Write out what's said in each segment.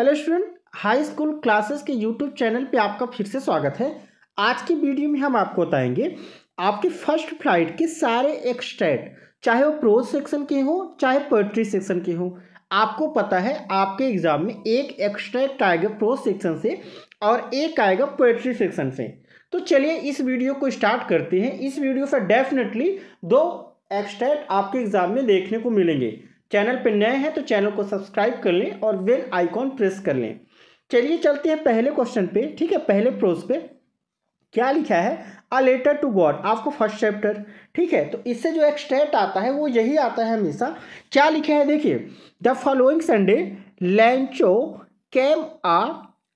hello student high school classes के YouTube channel पे आपका फिर से स्वागत है आज की वीडियो में हम आपको बताएंगे आपकी फर्स्ट फ्लाइट के सारे एक्सट्रैक्ट चाहे वो प्रोज सेक्शन के हों चाहे पोएट्री सेक्शन के हों आपको पता है आपके एग्जाम में एक एक्सट्रैक्ट आएगा प्रोज सेक्शन से और एक आएगा पोएट्री सेक्शन से तो चलिए इस वीडियो को स्टार्ट करते हैं इस वीडियो से डेफिनेटली दो एक्सट्रैक्ट आपके एग्जाम में देखने को मिलेंगे चैनल पर नए हैं तो चैनल को सब्सक्राइब कर लें और वेल आइकॉन प्रेस कर लें चलिए चलते हैं पहले क्वेश्चन पे ठीक है पहले प्रोज पे क्या लिखा है अ लेटर टू गॉड आपको फर्स्ट चैप्टर ठीक है तो इससे जो एक्सट्रैक्ट आता है वो यही आता है हमेशा क्या लिखा है देखिए the following Sunday Lencho came a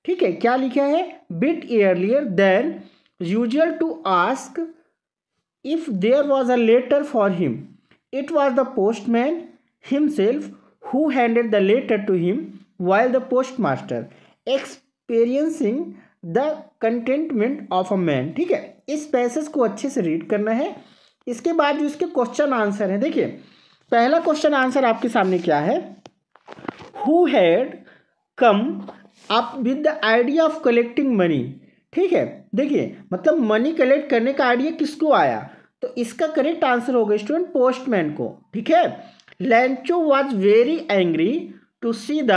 ठीक है क्या लिखा है bit earlier than usual to ask if there was a letter for him it was the postman himself who handed the letter to him while the postmaster experiencing the contentment of a man ठीक है इस passage को अच्छे से read करना है इसके बाद जो इसके क्वेश्चन आंसर हैं देखिए पहला क्वेश्चन आंसर आपके सामने क्या है who had come up with the idea of collecting money ठीक है देखिए मतलब मनी कलेक्ट करने का आइडिया किसको आया तो इसका करेक्ट आंसर होगा स्टूडेंट पोस्टमैन को ठीक है Lencho was very angry to see the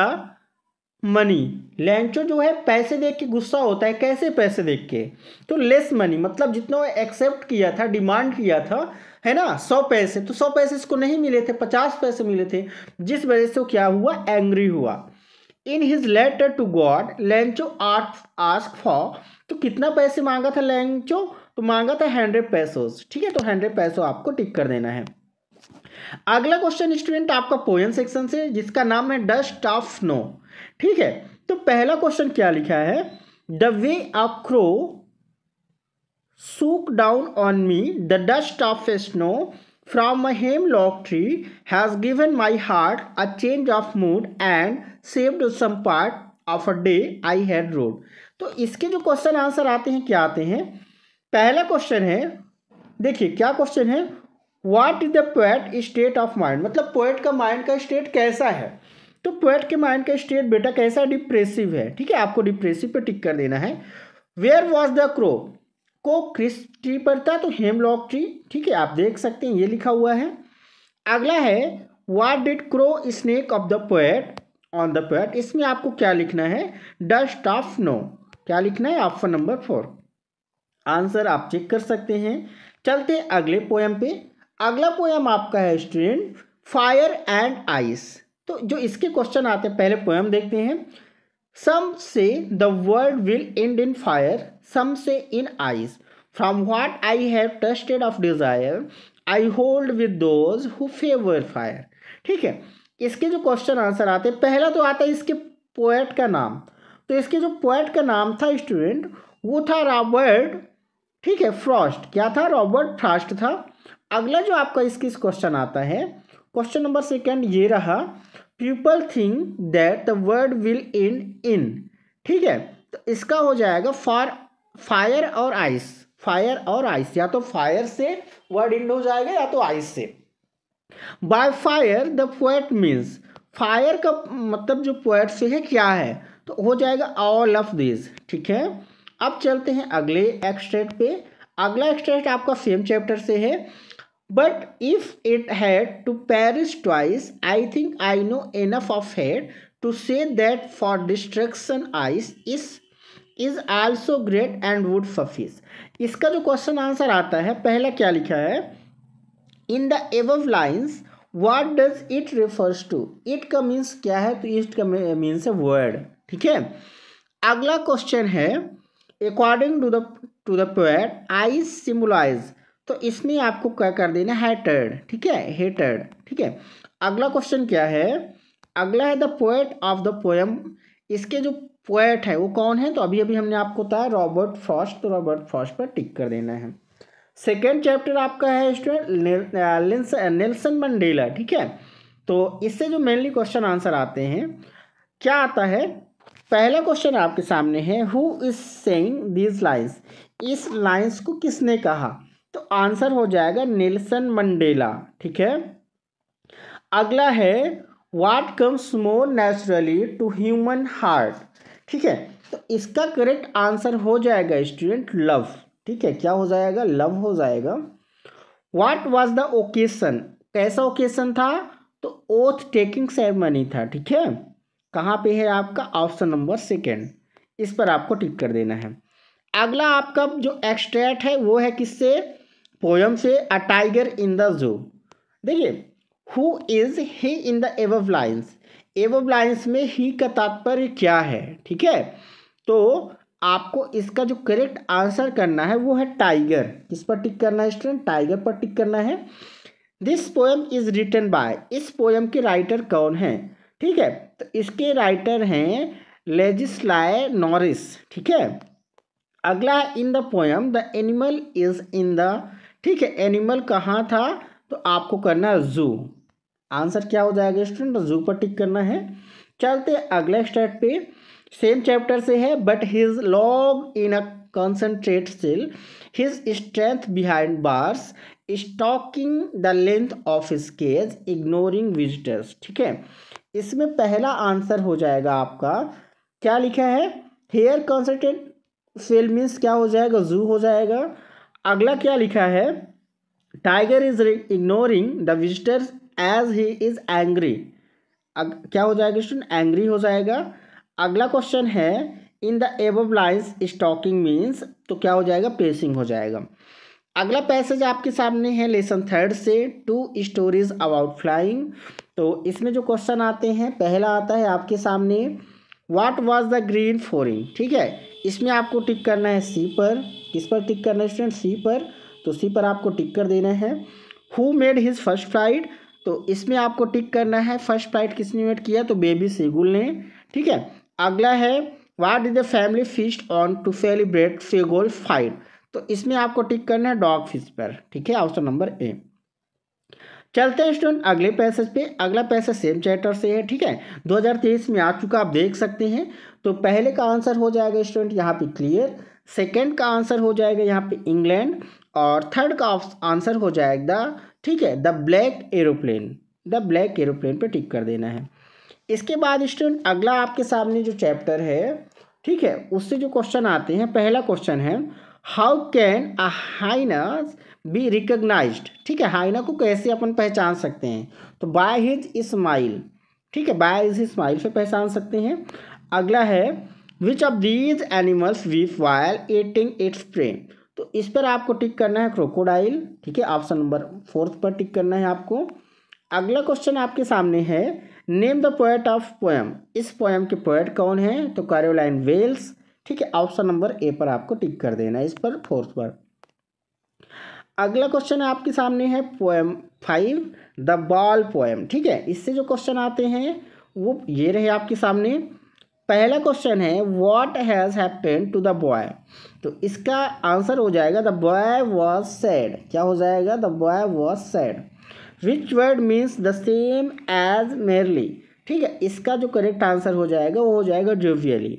money Lencho जो है पैसे देख के गुस्सा होता है कैसे पैसे देख के तो लेस मनी मतलब जितना एक्सेप्ट किया था डिमांड किया था है ना सौ पैसे तो सौ पैसे इसको नहीं मिले थे पचास पैसे मिले थे जिस वजह से वो क्या हुआ एंग्री हुआ in his letter to God Lencho had ask for तो कितना पैसे मांगा था लेंचो तो मांगा था हंड्रेड पैसोज ठीक है तो हंड्रेड पैसो आपको टिक कर देना है अगला क्वेश्चन स्टूडेंट आपका पोयम सेक्शन से जिसका नाम है डस्ट ऑफ स्नो ठीक है तो पहला क्वेश्चन क्या लिखा है the way a crow shook down on me the dust of snow from from hemlock tree has given my heart a change of mood and saved some part of a day I had rued तो इसके जो question answer आते हैं क्या आते हैं पहला question है देखिए क्या क्वेश्चन है what is the poet state of mind मतलब पोएट का माइंड का स्टेट कैसा है तो पोएट के माइंड का स्टेट बेटा कैसा डिप्रेसिव है ठीक है आपको डिप्रेसिव पे टिक कर देना है वेयर वॉज द क्रो को क्रिस ट्री पर था तो हेमलॉक ट्री ठीक है आप देख सकते हैं ये लिखा हुआ है अगला है what did crow shake off the poet on the poet इसमें आपको क्या लिखना है डस्ट ऑफ नो क्या लिखना है ऑप्शन नंबर फोर आंसर आप चेक कर सकते हैं चलते अगले पोएम पे अगला पोएम आपका है स्टूडेंट फायर एंड आइस तो जो इसके क्वेश्चन आते हैं पहले पोएम देखते हैं some say the world will end in fire some say in ice from what I have tasted of desire I hold with those who favour fire ठीक है इसके जो क्वेश्चन आंसर आते हैं पहला तो आता है इसके पोएट का नाम तो इसके जो पोएट का नाम था स्टूडेंट वो था रॉबर्ट ठीक है फ्रॉस्ट क्या था रॉबर्ट फ्रास्ट था अगला जो आपका इसकी क्वेश्चन आता है क्वेश्चन नंबर सेकेंड ये रहा people think that the world will end in ठीक है तो इसका हो जाएगा फॉर फायर और आइस फायर और आइस या तो फायर से वर्ड इंड हो जाएगा या तो आइस से by fire the poet means fire का मतलब जो पोएट से है क्या है तो हो जाएगा ऑल ऑफ दिस ठीक है अब चलते हैं अगले एक्सट्रेट पे अगला एक्सट्रेट आपका सेम चैप्टर से है but if it had to perish twice, I think I know enough of it to say that for destruction ice is is also great and would suffice इसका जो क्वेश्चन आंसर आता है पहला क्या लिखा है in the above lines what does it refers to it का means क्या है तो इट का मीन्स है वर्ड ठीक है अगला क्वेश्चन है according to the to the poet I symbolise तो इसमें आपको क्या कर देना हैटर्ड ठीक है हेटर्ड ठीक है अगला क्वेश्चन क्या है अगला है the poet of the poem इसके जो पोएट है वो कौन है तो अभी अभी हमने आपको बताया रॉबर्ट फ्रॉस्ट तो रॉबर्ट फ्रॉस्ट पर टिक कर देना है सेकेंड चैप्टर आपका है स्टूडेंट नेल्सन मंडेला ठीक है तो इससे जो मेनली क्वेश्चन आंसर आते हैं क्या आता है पहला क्वेश्चन आपके सामने है who is saying these lines इस लाइन्स को किसने कहा तो आंसर हो जाएगा नेल्सन मंडेला ठीक है अगला है what comes more naturally to human heart ठीक है तो इसका करेक्ट आंसर हो जाएगा स्टूडेंट लव ठीक है क्या हो जाएगा लव हो जाएगा वाट वॉज द ओकेशन कैसा ओकेशन था तो ओथ टेकिंग सेरेमनी था ठीक है कहाँ पे है आपका ऑप्शन नंबर सेकेंड इस पर आपको टिक कर देना है अगला आपका जो एक्सट्रैक्ट है वो है किससे पोयम से a tiger in the zoo देखिए who is he in the above lines above lines में ही का तात्पर्य क्या है ठीक है तो आपको इसका जो करेक्ट आंसर करना है वो है टाइगर किस पर टिक करना है स्टूडेंट टाइगर पर टिक करना है this poem is written by इस पोएम के राइटर कौन हैं ठीक है तो इसके राइटर हैं लेजिस्लाय नॉरिस ठीक है अगला in the poem the animal is in the ठीक है एनिमल कहाँ था तो आपको करना है जू आंसर क्या हो जाएगा स्टूडेंट जू तो पर टिक करना है चलते अगले स्टेट पे सेम चैप्टर से है but his long in a concentrate cell his strength behind bars stalking the length of cage ignoring visitors ठीक है इसमें पहला आंसर हो जाएगा आपका क्या लिखा है हेयर कंसनट्रेट सेल मीन्स क्या हो जाएगा जू हो जाएगा अगला क्या लिखा है tiger is ignoring the visitors as he is angry क्या हो जाएगा स्टूडेंट एंग्री हो जाएगा अगला क्वेश्चन है in the above lines stalking means तो क्या हो जाएगा पेसिंग हो जाएगा अगला पैसेज आपके सामने है लेसन थर्ड से टू स्टोरीज अबाउट फ्लाइंग तो इसमें जो क्वेश्चन आते हैं पहला आता है आपके सामने वाट वॉज द ग्रीन फोरिंग ठीक है इसमें आपको टिक करना है सी पर किस पर टिक करना है स्टूडेंट सी पर तो सी पर आपको टिक कर देना है who made his first flight तो इसमें आपको टिक करना है फर्स्ट फ्लाइट किसने मेड किया तो बेबी सेगुल ने ठीक है अगला है what does the family feast on to celebrate seagull fight तो इसमें आपको टिक करना है डॉग फिश पर ठीक है ऑप्शन नंबर ए चलते हैं स्टूडेंट अगले पैसेज पे अगला पैसेज सेम चैप्टर से है ठीक है 2023 में आ चुका आप देख सकते हैं तो पहले का आंसर हो जाएगा स्टूडेंट यहाँ पे क्लियर सेकेंड का आंसर हो जाएगा यहाँ पे इंग्लैंड और थर्ड का आंसर हो जाएगा ठीक है the black aeroplane the black aeroplane पे टिक कर देना है इसके बाद स्टूडेंट अगला आपके सामने जो चैप्टर है ठीक है उससे जो क्वेश्चन आते हैं पहला क्वेश्चन है how can a hyenas be recognise ठीक है हाइना को कैसे अपन पहचान सकते हैं तो बाय हिज स्माइल ठीक है बाय हिज स्माइल से पहचान सकते हैं अगला है विच ऑफ दीज एनिमल्स वीफ वायल एटिंग इट्स प्रे तो इस पर आपको टिक करना है क्रोकोडाइल ठीक है ऑप्शन नंबर फोर्थ पर टिक करना है आपको अगला क्वेश्चन आपके सामने है name the poet of poem इस पोएम के पोएट कौन है तो कार्योलाइन वेल्स ठीक है ऑप्शन नंबर ए पर आपको टिक कर देना है इस पर फोर्थ पर अगला क्वेश्चन आपके सामने है poem five the ball poem ठीक है इससे जो क्वेश्चन आते हैं वो ये रहे आपके सामने पहला क्वेश्चन है what has happen to the boy तो इसका आंसर हो जाएगा द बॉय वॉज सैड क्या हो जाएगा the boy was sad which word means the same as merrily ठीक है इसका जो करेक्ट आंसर हो जाएगा वो हो जाएगा जोवियली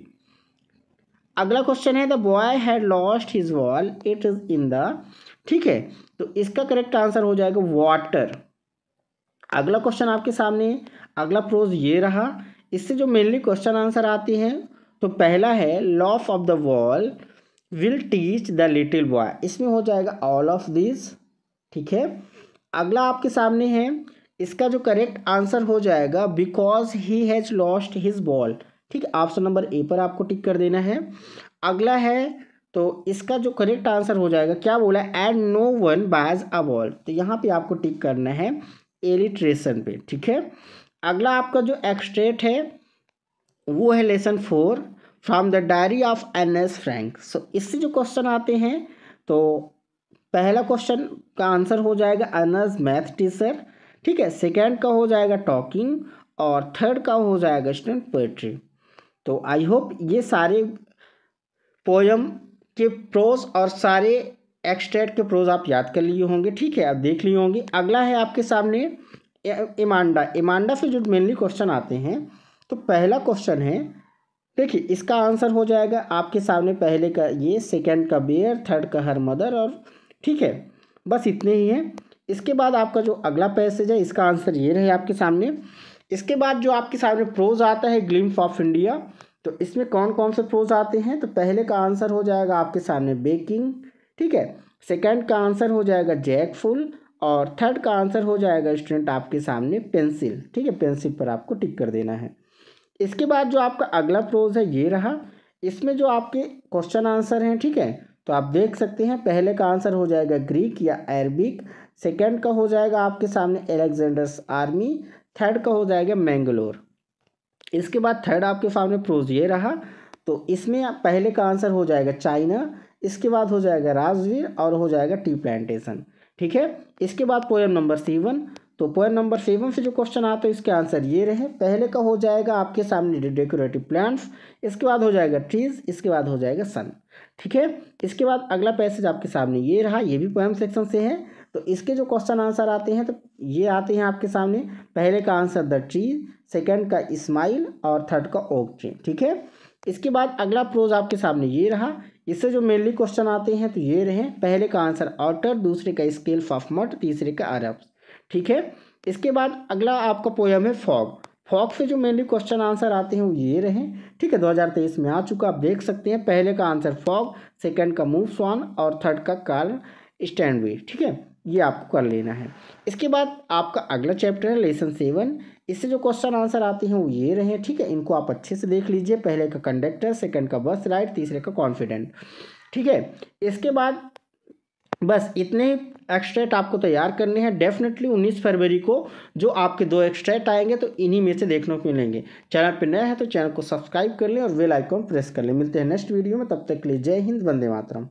अगला क्वेश्चन है the boy had lost his ball it is in the ठीक है तो इसका करेक्ट आंसर हो जाएगा वाटर अगला क्वेश्चन आपके सामने अगला प्रोज ये रहा इससे जो मेनली क्वेश्चन आंसर आती है तो पहला है loss of the ball will teach the little boy इसमें हो जाएगा ऑल ऑफ दिस ठीक है अगला आपके सामने है इसका जो करेक्ट आंसर हो जाएगा because he has lost his ball ठीक है ऑप्शन नंबर ए पर आपको टिक कर देना है अगला है तो इसका जो करेक्ट आंसर हो जाएगा क्या बोला and no one buys a ball तो यहाँ पे आपको टिक करना है एलिट्रेशन पे ठीक है अगला आपका जो एक्सट्रेट है वो है lesson four from the diary of Anne S Frank so इससे जो क्वेश्चन आते हैं तो पहला क्वेश्चन का आंसर हो जाएगा अनज मैथ टीचर ठीक है सेकेंड का हो जाएगा टॉकिंग और थर्ड का हो जाएगा स्टूडेंट पोइट्री तो आई होप ये सारे पोयम के प्रोज और सारे एक्सट्रेट के प्रोज आप याद कर लिए होंगे ठीक है आप देख लिए होंगे अगला है आपके सामने इमांडा इमांडा से जो मेनली क्वेश्चन आते हैं तो पहला क्वेश्चन है देखिए इसका आंसर हो जाएगा आपके सामने पहले का ये सेकेंड का बेयर थर्ड का हर मदर और ठीक है बस इतने ही हैं इसके बाद आपका जो अगला पैसेज है इसका आंसर ये रहे आपके सामने इसके बाद जो आपके सामने प्रोज आता है ग्लिम्स ऑफ इंडिया तो इसमें कौन कौन से प्रोज आते हैं तो पहले का आंसर हो जाएगा आपके सामने बेकिंग ठीक है सेकंड का आंसर हो जाएगा जैक फुल और थर्ड का आंसर हो जाएगा स्टूडेंट आपके सामने पेंसिल ठीक है पेंसिल पर आपको टिक कर देना है इसके बाद जो आपका अगला प्रोज है ये रहा इसमें जो आपके क्वेश्चन आंसर हैं ठीक है तो आप देख सकते हैं पहले का आंसर हो जाएगा ग्रीक या अरबिक सेकेंड का हो जाएगा आपके सामने एलेक्जेंडर्स आर्मी थर्ड का हो जाएगा मैंगलोर इसके बाद थर्ड आपके सामने प्रोज ये रहा तो इसमें पहले का आंसर हो जाएगा चाइना इसके बाद हो जाएगा राजवीर और हो जाएगा टी प्लांटेशन ठीक है इसके बाद पोएम नंबर सेवन तो पोएम नंबर सेवन से जो क्वेश्चन आता है इसके आंसर ये रहे पहले का हो जाएगा आपके सामने डेकोरेटिव प्लांट्स इसके बाद हो जाएगा ट्रीज इसके बाद हो जाएगा सन ठीक है इसके बाद अगला पैसेज आपके सामने ये रहा ये भी पोएम सेक्शन से है तो इसके जो क्वेश्चन आंसर आते हैं तो ये आते हैं आपके सामने पहले का आंसर द ट्री सेकेंड का इस्माइल और थर्ड का ओक ट्री ठीक है इसके बाद अगला प्रोज आपके सामने ये रहा इससे जो मेनली क्वेश्चन आते हैं तो ये रहे पहले का आंसर आउटर दूसरे का स्केल फाफमट तीसरे का अरब ठीक है इसके बाद अगला आपका पोयम है फॉग फॉग से जो मेनली क्वेश्चन आंसर आते हैं वो ये रहे ठीक है 2023 में आ चुका आप देख सकते हैं पहले का आंसर फॉग सेकंड का मूव स्वान और थर्ड का कार स्टैंडवे ठीक है ये आपको कर लेना है इसके बाद आपका अगला चैप्टर है लेसन सेवन इससे जो क्वेश्चन आंसर आते हैं वो ये रहे ठीक है इनको आप अच्छे से देख लीजिए पहले का कंडक्टर सेकंड का बस राइड तीसरे का कॉन्फिडेंट ठीक है इसके बाद बस इतने एक्स्ट्रेट आपको तैयार करने हैं डेफिनेटली 19 फरवरी को जो आपके दो एक्स्ट्रैक्ट आएंगे तो इन्हीं में से देखने को मिलेंगे चैनल पर नया है तो चैनल को सब्सक्राइब कर लें और वेल आइकॉन प्रेस कर लें मिलते हैं नेक्स्ट वीडियो में तब तक के लिए जय हिंद वंदे मातरम